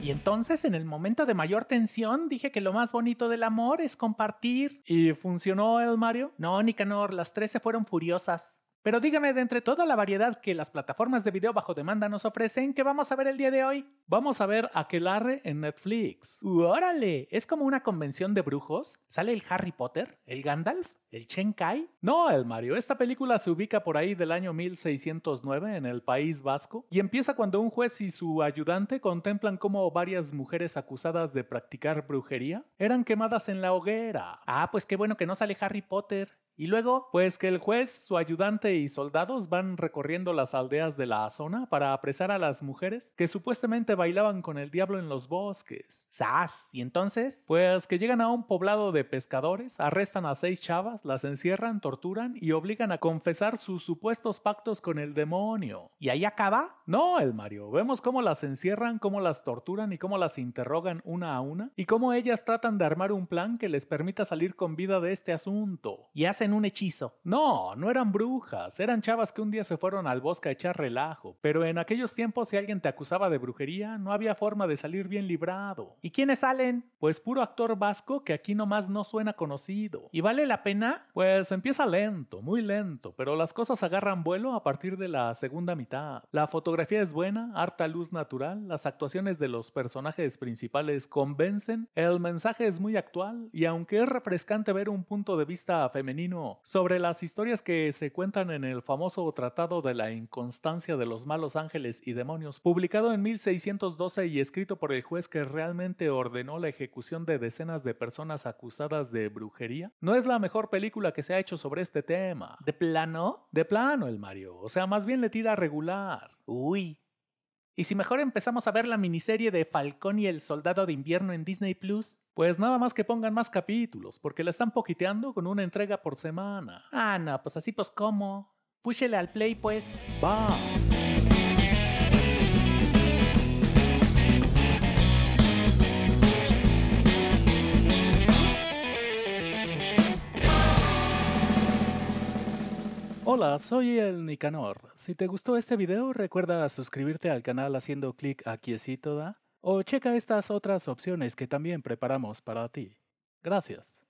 Y entonces en el momento de mayor tensión dije que lo más bonito del amor es compartir. ¿Y funcionó el Mario? No, Nicanor, las tres se fueron furiosas. Pero dígame, de entre toda la variedad que las plataformas de video bajo demanda nos ofrecen, ¿qué vamos a ver el día de hoy? Vamos a ver Aquelarre en Netflix. ¡Órale! ¿Es como una convención de brujos? ¿Sale el Harry Potter? ¿El Gandalf? ¿El Chen Kai? No, el Mario. Esta película se ubica por ahí del año 1609 en el País Vasco y empieza cuando un juez y su ayudante contemplan cómo varias mujeres acusadas de practicar brujería eran quemadas en la hoguera. Ah, pues qué bueno que no sale Harry Potter. Y luego, pues que el juez, su ayudante y soldados van recorriendo las aldeas de la zona para apresar a las mujeres que supuestamente bailaban con el diablo en los bosques. ¡Sas! ¿Y entonces? Pues que llegan a un poblado de pescadores, arrestan a seis chavas, las encierran, torturan y obligan a confesar sus supuestos pactos con el demonio. ¿Y ahí acaba? No, el Mario. Vemos cómo las encierran, cómo las torturan y cómo las interrogan una a una y cómo ellas tratan de armar un plan que les permita salir con vida de este asunto. Y hacen un hechizo. No, no eran brujas, eran chavas que un día se fueron al bosque a echar relajo, pero en aquellos tiempos si alguien te acusaba de brujería, no había forma de salir bien librado. ¿Y quiénes salen? Pues puro actor vasco que aquí nomás no suena conocido. ¿Y vale la pena? Pues empieza lento, muy lento, pero las cosas agarran vuelo a partir de la segunda mitad. La fotografía es buena, harta luz natural, las actuaciones de los personajes principales convencen, el mensaje es muy actual y aunque es refrescante ver un punto de vista femenino sobre las historias que se cuentan en el famoso Tratado de la Inconstancia de los Malos Ángeles y Demonios, publicado en 1612 y escrito por el juez que realmente ordenó la ejecución de decenas de personas acusadas de brujería. No es la mejor película que se ha hecho sobre este tema. ¿De plano? De plano el Mario. O sea, más bien le tira regular. Uy, y si mejor empezamos a ver la miniserie de Falcón y el Soldado de Invierno en Disney Plus, pues nada más que pongan más capítulos, porque la están poquiteando con una entrega por semana. Ah, no, pues así pues cómo. Púchele al play pues. Va. Hola, soy el Nicanor. Si te gustó este video, recuerda suscribirte al canal haciendo clic aquícito todo, o checa estas otras opciones que también preparamos para ti. Gracias.